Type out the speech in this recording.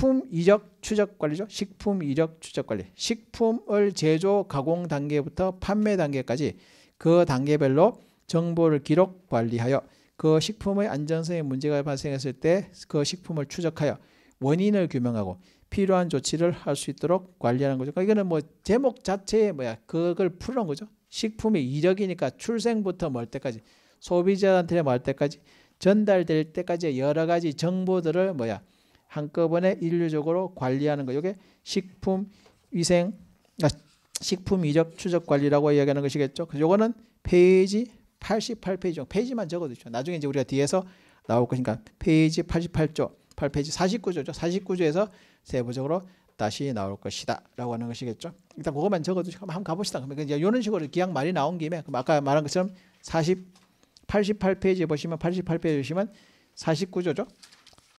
식품 이적 추적 관리죠. 식품 이적 추적 관리. 식품을 제조 가공 단계부터 판매 단계까지 그 단계별로 정보를 기록 관리하여 그 식품의 안전성에 문제가 발생했을 때 그 식품을 추적하여 원인을 규명하고 필요한 조치를 할 수 있도록 관리하는 거죠. 그러니까 이거는 뭐 제목 자체에 뭐야 그걸 풀어은 거죠. 식품의 이력이니까 출생부터 멀 뭐 때까지 소비자한테 말 뭐 때까지 전달될 때까지 여러 가지 정보들을 뭐야 한꺼번에 일률적으로 관리하는 거. 이게 식품 위생 아, 식품 이적 추적 관리라고 이야기하는 것이겠죠. 그 요거는 페이지 88페이지 정 페이지만 적어두죠. 나중에 이제 우리가 뒤에서 나올 것이니까 페이지 88조, 8페이지 49조죠. 49조에서 세부적으로 다시 나올 것이다 라고 하는 것이겠죠. 일단 그것만 적어두시고 한번 가봅시다. 그러면 이제 이런 식으로 기왕 말이 나온 김에 아까 말한 것처럼 40, 88페이지 보시면 88페이지 보시면 49조죠.